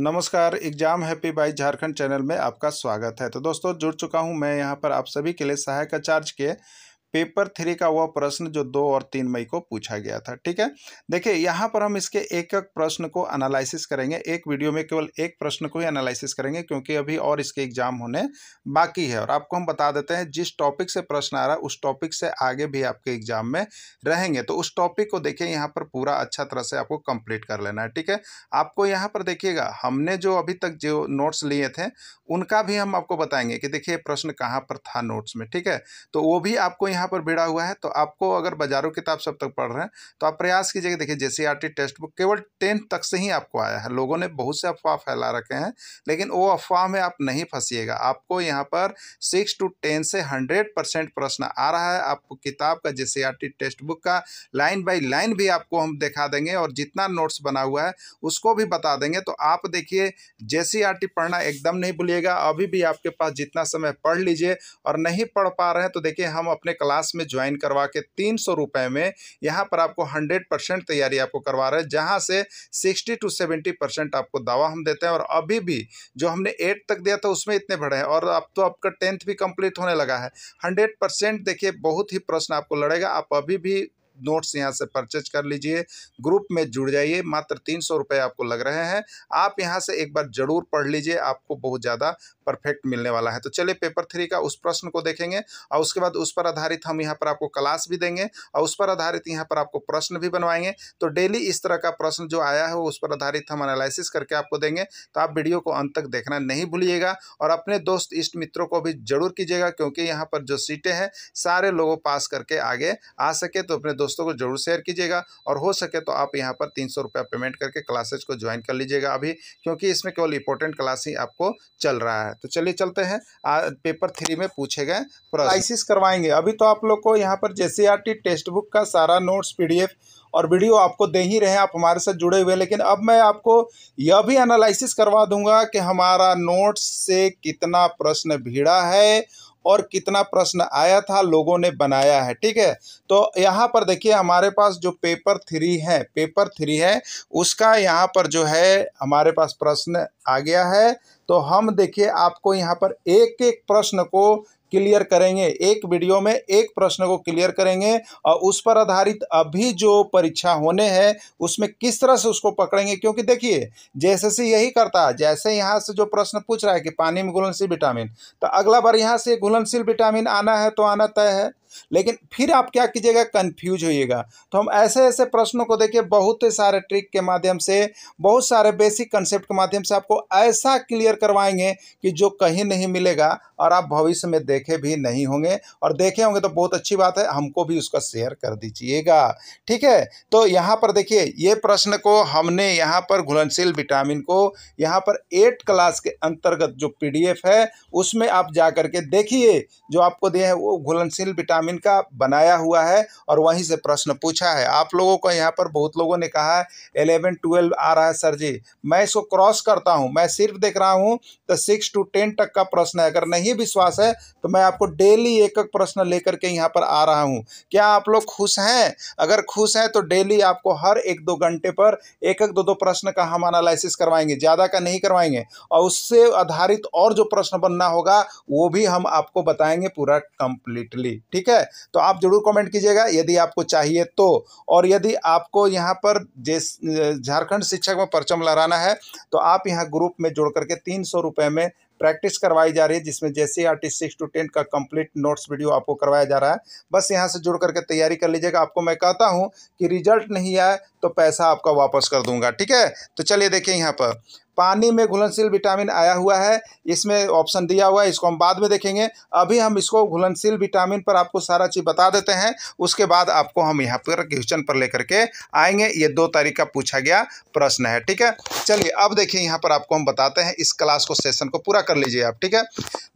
नमस्कार exam happy by Jharkhand channel में आपका स्वागत है तो दोस्तों जुड़ चुका हूं मैं यहां पर आप सभी के लिए सहायक आचार्य के पेपर थ्री का वह प्रश्न जो दो और तीन मई को पूछा गया था ठीक है देखिए यहाँ पर हम इसके एक एक प्रश्न को एनालिसिस करेंगे एक वीडियो में केवल एक प्रश्न को ही एनालिसिस करेंगे क्योंकि अभी और इसके एग्जाम होने बाकी है और आपको हम बता देते हैं जिस टॉपिक से प्रश्न आ रहा है उस टॉपिक से आगे भी आपके एग्जाम में रहेंगे तो उस टॉपिक को देखिए यहाँ पर पूरा अच्छा तरह से आपको कंप्लीट कर लेना है ठीक है आपको यहाँ पर देखिएगा हमने जो अभी तक जो नोट्स लिए थे उनका भी हम आपको बताएंगे कि देखिए प्रश्न कहाँ पर था नोट्स में ठीक है तो वो भी आपको यहाँ पर भिड़ा हुआ है तो आपको अगर बाजारों किताब सब तक पढ़ रहे हैं तो आप प्रयास कीजिए देखिए जे टेक्स्ट बुक केवल टेंथ तक से ही आपको आया है लोगों ने बहुत से अफवाह फैला रखे हैं लेकिन वो अफवाह में आप नहीं फंसीएगा आपको यहाँ पर सिक्स टू टेन से हंड्रेड परसेंट प्रश्न आ रहा है आपको किताब का जे टेक्स्ट बुक का लाइन बाई लाइन भी आपको हम दिखा देंगे और जितना नोट्स बना हुआ है उसको भी बता देंगे तो आप देखिए जे पढ़ना एकदम नहीं भूलिएगा अभी भी आपके पास जितना समय पढ़ लीजिए और नहीं पढ़ पा रहे हैं तो देखिए हम अपने क्लास में ज्वाइन करवा के तीन सौ रुपये में यहाँ पर आपको हंड्रेड परसेंट तैयारी आपको करवा रहे हैं जहाँ से सिक्सटी टू सेवेंटी परसेंट आपको दावा हम देते हैं और अभी भी जो हमने एट तक दिया था उसमें इतने बढ़े हैं और अब तो आपका टेंथ भी कंप्लीट होने लगा है हंड्रेड परसेंट देखिए बहुत ही प्रश्न आपको लड़ेगा आप अभी भी नोट्स यहाँ से परचेज कर लीजिए ग्रुप में जुड़ जाइए मात्र तीन सौ रुपये आपको लग रहे हैं आप यहाँ से एक बार ज़रूर पढ़ लीजिए आपको बहुत ज़्यादा परफेक्ट मिलने वाला है तो चलिए पेपर थ्री का उस प्रश्न को देखेंगे और उसके बाद उस पर आधारित हम यहाँ पर आपको क्लास भी देंगे और उस पर आधारित यहाँ पर आपको प्रश्न भी बनवाएंगे तो डेली इस तरह का प्रश्न जो आया है उस पर आधारित हम एनालिसिस करके आपको देंगे तो आप वीडियो को अंत तक देखना नहीं भूलिएगा और अपने दोस्त इष्ट मित्रों को भी जरूर कीजिएगा क्योंकि यहाँ पर जो सीटें हैं सारे लोगों पास करके आगे आ सके तो अपने दोस्तों को जरूर शेयर कीजिएगा और हो सके तो आप यहाँ पर तीन सौ रुपया पेमेंट करके क्लासेज को ज्वाइन कर लीजिएगा अभी क्योंकि इसमें केवल इंपॉर्टेंट क्लास ही आपको चल रहा है तो चलिए चलते हैं आ, पेपर थ्री में पूछे गए प्राइसिस करवाएंगे अभी तो आप लोग को यहाँ पर जे टेक्स्ट बुक का सारा नोट्स पी और वीडियो आपको दे ही रहे हैं आप हमारे साथ जुड़े हुए लेकिन अब मैं आपको यह भी एनालिसिस करवा दूंगा कि हमारा नोट्स से कितना प्रश्न भिड़ा है और कितना प्रश्न आया था लोगों ने बनाया है ठीक है तो यहाँ पर देखिए हमारे पास जो पेपर थ्री है पेपर थ्री है उसका यहाँ पर जो है हमारे पास प्रश्न आ गया है तो हम देखिए आपको यहाँ पर एक एक प्रश्न को क्लियर करेंगे एक वीडियो में एक प्रश्न को क्लियर करेंगे और उस पर आधारित अभी जो परीक्षा होने हैं उसमें किस तरह से उसको पकड़ेंगे क्योंकि देखिए जैसे यही करता है जैसे यहाँ से जो प्रश्न पूछ रहा है कि पानी में घुलनशील विटामिन तो अगला बार यहाँ से घुलनशील विटामिन आना है तो आना तय है लेकिन फिर आप क्या कीजिएगा कन्फ्यूज होइएगा तो हम ऐसे ऐसे प्रश्नों को देखिए बहुत सारे ट्रिक के माध्यम से बहुत सारे बेसिक कंसेप्ट के माध्यम से आपको ऐसा क्लियर करवाएंगे कि जो कहीं नहीं मिलेगा और आप भविष्य में देखे भी नहीं होंगे और देखे होंगे तो बहुत अच्छी बात है हमको भी उसका शेयर कर दीजिएगा ठीक है तो यहाँ पर देखिए ये प्रश्न को हमने यहाँ पर घुलनशील विटामिन को यहाँ पर एट क्लास के अंतर्गत जो पीडीएफ है उसमें आप जा करके देखिए जो आपको दिया है वो घुलनशील विटामिन विटामिन का बनाया हुआ है और वहीं से प्रश्न पूछा है आप लोगों को यहाँ पर बहुत लोगों ने कहा है एलेवन ट्वेल्व आ रहा है सर जी मैं इसको क्रॉस करता हूँ मैं सिर्फ देख रहा हूँ तो सिक्स टू टेन तक का प्रश्न है अगर नहीं विश्वास है तो मैं आपको डेली एक एक प्रश्न लेकर के यहाँ पर आ रहा हूँ क्या आप लोग खुश हैं अगर खुश हैं तो डेली आपको हर एक दो घंटे पर एक एक दो दो प्रश्न का हम अनालिस करवाएंगे ज़्यादा का नहीं करवाएंगे और उससे आधारित और जो प्रश्न बनना होगा वो भी हम आपको बताएंगे पूरा कंप्लीटली ठीक है ठीक है तो आप ज़रूर कमेंट कीजिएगा यदि आपको चाहिए तो और यदि आपको यहाँ पर जिस झारखंड शिक्षक में परचम लहराना है तो आप यहाँ ग्रुप में जोड़ करके तीन सौ में प्रैक्टिस करवाई जा रही है जिसमें जैसे R T six to ten का कंप्लीट नोट्स वीडियो आपको करवाया जा रहा है बस यहां से जुड़ करके तैयारी कर लीजिएगा आपको मैं कहता हूं कि रिजल्ट नहीं आए तो पैसा आपका वापस कर दूंगा ठीक है तो चलिए देखिए यहां पर पानी में घुलनशील विटामिन आया हुआ है इसमें ऑप्शन दिया हुआ है इसको हम बाद में देखेंगे अभी हम इसको घुलनशील विटामिन पर आपको सारा चीज़ बता देते हैं उसके बाद आपको हम यहाँ पर क्वेश्चन पर लेकर के आएंगे ये दो तारीख का पूछा गया प्रश्न है ठीक है चलिए अब देखिए यहाँ पर आपको हम बताते हैं इस क्लास को सेशन को पूरा कर लीजिए आप ठीक है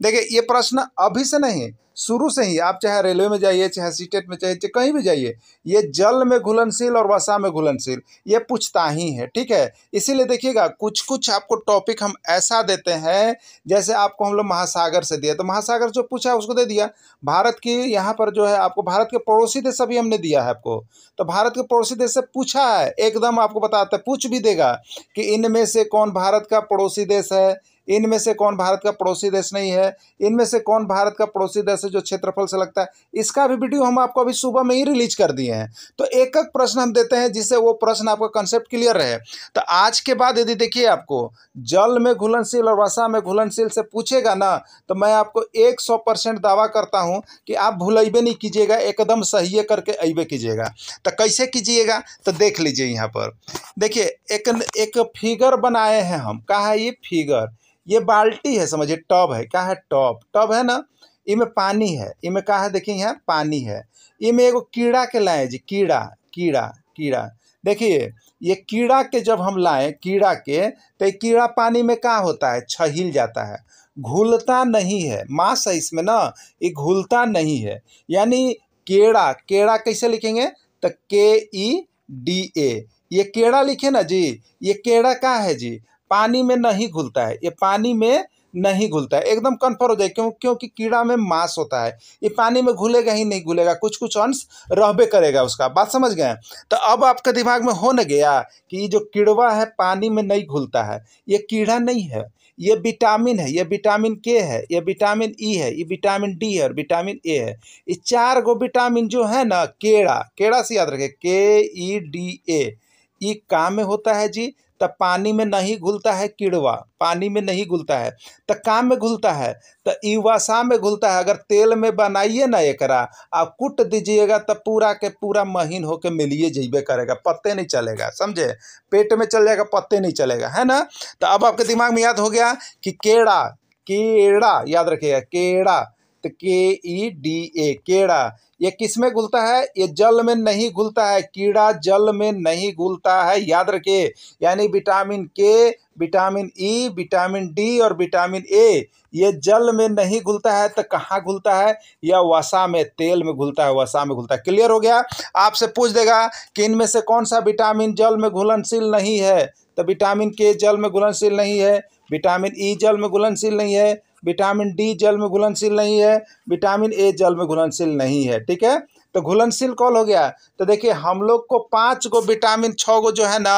देखिए ये प्रश्न अभी से नहीं शुरू से ही आप चाहे रेलवे में जाइए चाहे सीटेट में चाहे कहीं भी जाइए ये जल में घुलनशील और वसा में घुलनशील ये पूछता ही है ठीक है इसीलिए देखिएगा कुछ कुछ आपको टॉपिक हम ऐसा देते हैं जैसे आपको हम लोग महासागर से दिया तो महासागर जो पूछा है उसको दे दिया भारत की यहाँ पर जो है आपको भारत के पड़ोसी देश अभी हमने दिया है आपको तो भारत के पड़ोसी देश से पूछा है एकदम आपको बताते पूछ भी देगा कि इनमें से कौन भारत का पड़ोसी देश है इनमें से कौन भारत का पड़ोसी देश नहीं है इनमें से कौन भारत का पड़ोसी देश है जो क्षेत्रफल से लगता है इसका भी वीडियो हम आपको अभी सुबह में ही रिलीज कर दिए हैं तो एक एक प्रश्न हम देते हैं जिससे वो प्रश्न आपका कंसेप्ट क्लियर रहे तो आज के बाद यदि देखिए आपको जल में घुलनशील और वसा में घुलनशील से पूछेगा ना तो मैं आपको एक सौ परसेंट दावा करता हूँ कि आप भूलैबे नहीं कीजिएगा एकदम सही करके अबे कीजिएगा तो कैसे कीजिएगा तो देख लीजिए यहाँ पर देखिए एक एक फिगर बनाए हैं हम कहा है ये फिगर ये बाल्टी है समझिए टब है क्या है टब टब है ना इमें पानी है इमें क्या है देखिए यहाँ पानी है इमें एगो कीड़ा के लाए जी कीड़ा कीड़ा कीड़ा देखिए ये कीड़ा के जब हम लाएं कीड़ा के तो कीड़ा पानी में का होता है छहिल जाता है घुलता नहीं है मास है इसमें ना ये घुलता नहीं है यानी केड़ा केड़ा कैसे लिखेंगे तो के ई डी ए ये केड़ा लिखे ना जी ये केड़ा का है जी पानी में नहीं घुलता है ये पानी में नहीं घुलता है एकदम कन्फर्म हो जाए क्यों क्योंकि कीड़ा में मांस होता है ये पानी में घुलेगा ही नहीं घुलेगा कुछ कुछ अंश रहबे करेगा उसका बात समझ गए तो अब आपके दिमाग में हो न गया कि ये जो कीड़वा है पानी में नहीं घुलता है ये कीड़ा नहीं है ये विटामिन है ये विटामिन के है ये विटामिन ई e है ये विटामिन डी है और विटामिन ए है ये चार गो विटामिन जो है ना केड़ा केड़ा से याद रखें के e ई डी ए ये काम में होता है जी तो पानी में नहीं घुलता है कीड़वा पानी में नहीं घुलता है तो काम में घुलता है तो ईवासा में घुलता है अगर तेल में बनाइए ना एकरा आप कुट दीजिएगा तो पूरा के पूरा महीन होके मिलिए जेबे करेगा पत्ते नहीं चलेगा समझे पेट में चल जाएगा पत्ते नहीं चलेगा है ना तो अब आपके दिमाग में याद हो गया कि केड़ा कीड़ा याद रखिएगा केड़ा सात के ई डी ए केड़ा ये किस में घुलता है ये जल में नहीं घुलता है कीड़ा जल में नहीं घुलता है याद रखिए यानी vitamin K vitamin E vitamin D और विटामिन ए ये जल में नहीं घुलता है तो कहाँ घुलता है या वसा में तेल में घुलता है वसा में घुलता है क्लियर हो गया आपसे पूछ देगा कि इनमें से कौन सा विटामिन जल में घुलनशील नहीं है तो विटामिन के जल में घुलनशील नहीं है विटामिन ई जल में घुलनशील नहीं है विटामिन डी जल में घुलनशील नहीं है विटामिन ए जल में घुलनशील नहीं है ठीक है तो घुलनशील कौन हो गया तो देखिए हम लोग को पाँच गो विटामिन छः गो जो है ना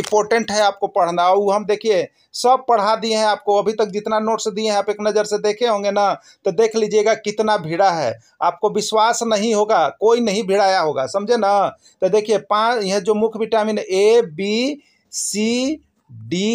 इम्पोर्टेंट है आपको पढ़ना वो हम देखिए सब पढ़ा दिए हैं आपको अभी तक जितना नोट्स दिए हैं आप एक नज़र से देखे होंगे ना तो देख लीजिएगा कितना भिड़ा है आपको विश्वास नहीं होगा कोई नहीं भिड़ाया होगा समझे ना तो देखिए पाँच यह जो मुख्य vitamin A B C D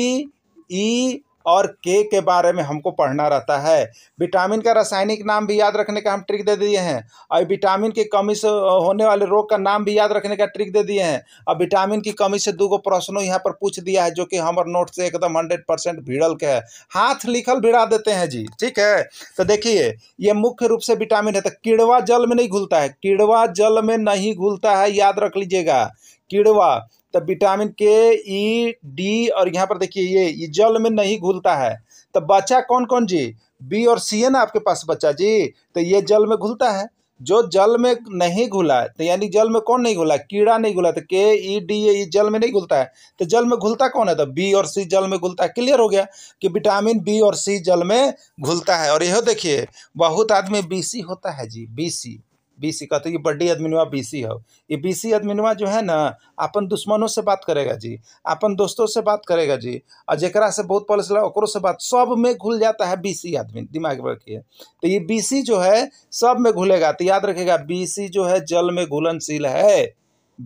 E और के के बारे में हमको पढ़ना रहता है विटामिन का रासायनिक नाम भी याद रखने का हम ट्रिक दे दिए हैं और विटामिन की कमी से होने वाले रोग का नाम भी याद रखने का ट्रिक दे दिए हैं और विटामिन की कमी से दो गो प्रश्नों यहाँ पर पूछ दिया है जो कि हमारे नोट से एकदम हंड्रेड परसेंट भिड़ल के है हाथ लिखल भिड़ा देते हैं जी ठीक है तो देखिए ये मुख्य रूप से विटामिन है तो किड़वा जल में नहीं घुलता है किड़वा जल में नहीं घुलता है याद रख लीजिएगा किड़वा तो विटामिन के ई डी और यहाँ पर देखिए ये ये जल में नहीं घुलता है तो बच्चा कौन कौन जी बी और सी है ना आपके पास बच्चा जी तो ये जल में घुलता है जो जल में नहीं घुला तो यानी जल में कौन नहीं घुला कीड़ा नहीं घुला तो के ई डी ये जल में नहीं घुलता है तो जल में घुलता कौन है तो बी और सी जल में घुलता है क्लियर हो गया कि विटामिन बी और सी जल में घुलता है और यह देखिए बहुत आदमी बी सी होता है जी बी सी बीसी का तो ये बड्डी आदमिनवा बीसी हो ये बीसी आदमिनवा जो है ना अपन दुश्मनों से बात करेगा जी अपन दोस्तों से बात करेगा जी और जरा से बहुत पलसला ओकरो से बात सब में घुल जाता है बीसी आदमी दिमाग में रखिए तो ये बीसी जो है सब में घुलेगा तो याद रखेगा बीसी जो है जल में घुलनशील है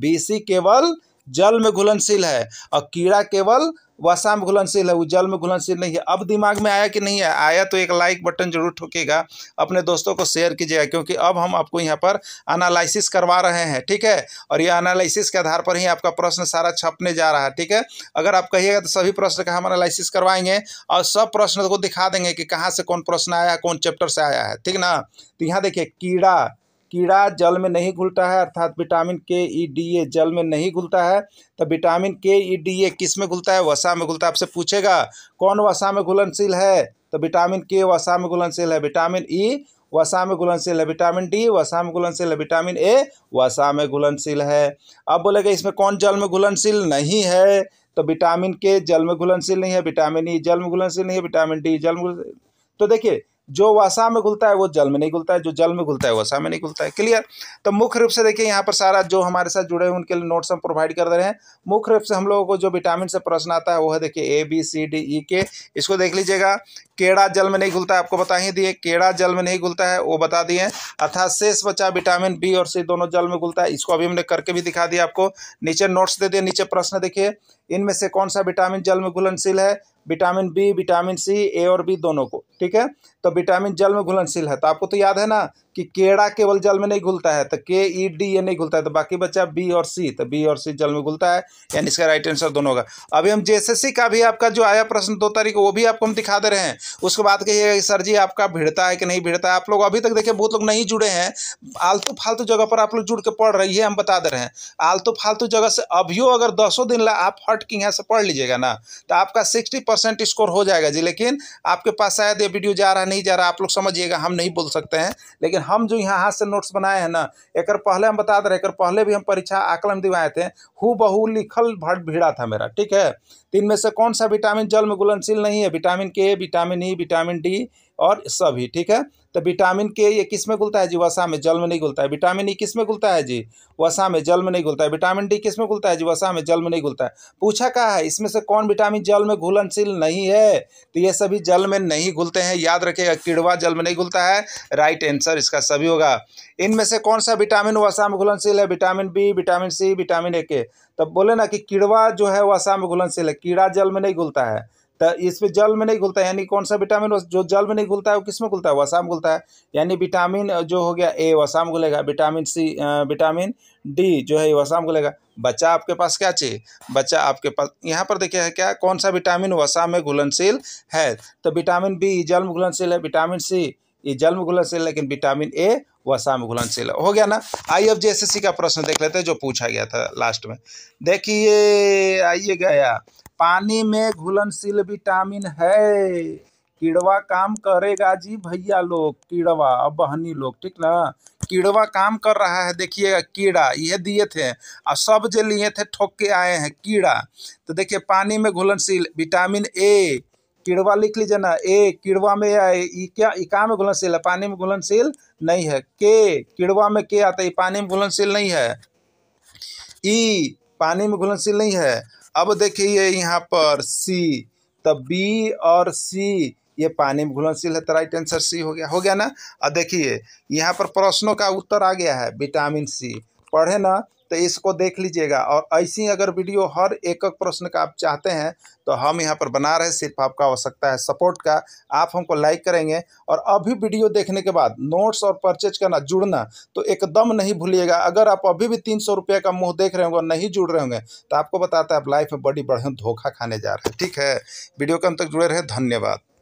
बीसी केवल जल में घुलनशील है और कीड़ा केवल वसा में घुलनशील है वो जल में घुलनशील नहीं है अब दिमाग में आया कि नहीं है आया तो एक लाइक बटन जरूर ठोकेगा अपने दोस्तों को शेयर कीजिएगा क्योंकि अब हम आपको यहाँ पर एनालिसिस करवा रहे हैं ठीक है और ये एनालिसिस के आधार पर ही आपका प्रश्न सारा छपने जा रहा है ठीक है अगर आप कहिएगा तो सभी प्रश्न का हम एनालिसिस करवाएंगे और सब प्रश्न को दिखा देंगे कि कहाँ से कौन प्रश्न आया कौन चैप्टर से आया है ठीक ना तो यहाँ देखिए कीड़ा कीड़ा जल में नहीं घुलता है अर्थात विटामिन के ई डी ए जल में नहीं घुलता है तो विटामिन के ई डी ए किस में घुलता है वसा में घुलता है आपसे पूछेगा कौन वसा में घुलनशील है तो विटामिन के वसा में घुलनशील है विटामिन ई वसा में घुलनशील है विटामिन डी वसा में घुलनशील है विटामिन ए वसा में घुलनशील है अब बोलेगा इसमें कौन जल में घुलनशील नहीं है तो विटामिन के जल में घुलनशील नहीं है विटामिन ई जल में घुलनशील नहीं है विटामिन डी जल में तो देखिए जो वसा में घुलता है वो जल में नहीं घुलता है जो जल में घुलता है वसा में नहीं घुलता है क्लियर तो मुख्य रूप से देखिए यहाँ पर सारा जो हमारे साथ जुड़े हैं उनके लिए नोट्स हम प्रोवाइड कर दे रहे हैं मुख्य रूप से हम लोगों को जो विटामिन से प्रश्न आता है वो है देखिए ए बी सी डी ई के इसको देख लीजिएगा केड़ा जल में नहीं घुलता है आपको बता ही दिए केड़ा जल में नहीं घुलता है वो बता दिए अर्थात शेष बचा विटामिन बी और सी दोनों जल में घुलता है इसको अभी हमने करके भी दिखा दिया आपको नीचे नोट्स दे दिए नीचे प्रश्न देखिए इनमें से कौन सा विटामिन जल में घुलनशील है vitamin B vitamin C A और बी दोनों को ठीक है तो विटामिन जल में घुलनशील है तो आपको तो याद है ना कि केड़ा केवल जल में नहीं घुलता है तो के ई डी ये नहीं घुलता है तो बाकी बच्चा बी और सी तो बी और सी जल में घुलता है यानी इसका राइट आंसर दोनों होगा अभी हम जेएसएससी का भी आपका जो आया प्रश्न दो तारीख वो भी आपको हम दिखा दे रहे हैं उसके बाद कहिएगा कि सर जी आपका भिड़ता है कि नहीं भिड़ता है आप लोग अभी तक देखिए बहुत लोग नहीं जुड़े हैं आलतू फालतू जगह पर आप लोग जुड़ के पढ़ रही है हम बता दे रहे हैं आलतू फालतू जगह से अभियो अगर दसों दिन ला आप हट किंग से पढ़ लीजिएगा ना तो आपका सिक्सटी परसेंट स्कोर हो जाएगा जी लेकिन आपके पास शायद ये वीडियो जा रहा नहीं जा रहा आप लोग समझिएगा हम नहीं बोल सकते हैं लेकिन हम जो यहाँ हाथ से नोट्स बनाए हैं ना एक पहले हम बता दे रहे एक पहले भी हम परीक्षा आकलन दिवाए थे हु बहु लिखल भट भिड़ा था मेरा ठीक है तीन तो में से कौन सा विटामिन जल में घुलनशील नहीं है vitamin K vitamin E vitamin D और सभी ठीक है तो विटामिन के ये किस में घुलता है जी वसा में जल में नहीं घुलता है विटामिन ई e किस में घुलता है जी वसा में जल में नहीं घुलता है विटामिन डी किस में घुलता है जी वसा में जल में नहीं घुलता है पूछा कहा है इसमें से कौन विटामिन जल में घुलनशील नहीं है तो ये सभी जल में नहीं घुलते हैं याद रखिएगा किड़वा जल में नहीं घुलता है राइट आंसर इसका सभी होगा इनमें से कौन सा विटामिन वसा में घुलनशील है vitamin B vitamin C vitamin A K तब बोले ना कि किड़वा जो है वसा में घुलनशील है कीड़ा जल में नहीं घुलता है तो इसमें जल में नहीं घुलता है यानी कौन सा विटामिन जो जल में नहीं घुलता है वो किस में घुलता है वसा में घुलता है यानी विटामिन जो हो गया ए वसा में घुलेगा विटामिन सी विटामिन डी जो है वसा में घुलेगा बच्चा आपके पास क्या चाहिए बच्चा आपके पास यहाँ पर देखिए क्या कौन सा विटामिन वसा में घुलनशील है तो विटामिन बी जल में घुलनशील है विटामिन सी ये जल में घुलनशील है लेकिन विटामिन ए वह शाम घुलनशील हो गया ना आई एफ का प्रश्न देख लेते हैं जो पूछा गया था लास्ट में देखिए आइए गया पानी में घुलनशील विटामिन है कीड़वा काम करेगा जी भैया लोग कीड़वा अब बहनी लोग ठीक ना कीड़वा काम कर रहा है देखिएगा कीड़ा यह दिए थे और सब जो लिए थे ठोक के आए हैं कीड़ा तो देखिए पानी में घुलनशील विटामिन ए किड़वा लिख लीजिए ना ए किड़वा में या क्या इका में घुलनशील है पानी में घुलनशील नहीं है के किड़वा में के आता है पानी में घुलनशील नहीं है ई पानी में घुलनशील नहीं है अब देखिए यहाँ पर सी तब बी और सी ये पानी में घुलनशील है तो राइट आंसर सी हो गया हो गया ना और देखिए यहाँ पर प्रश्नों का उत्तर आ गया है विटामिन सी पढ़े ना तो इसको देख लीजिएगा और ऐसी अगर वीडियो हर एक एक प्रश्न का आप चाहते हैं तो हम यहाँ पर बना रहे हैं सिर्फ आपका आवश्यकता है सपोर्ट का आप हमको लाइक करेंगे और अभी वीडियो देखने के बाद नोट्स और परचेज करना जुड़ना तो एकदम नहीं भूलिएगा अगर आप अभी भी तीन सौ रुपये का मुँह देख रहे होंगे और नहीं जुड़ रहे होंगे तो आपको बताते हैं आप लाइफ में बड़ी बढ़िया धोखा खाने जा रहे हैं ठीक है वीडियो के अंत तक जुड़े रहे धन्यवाद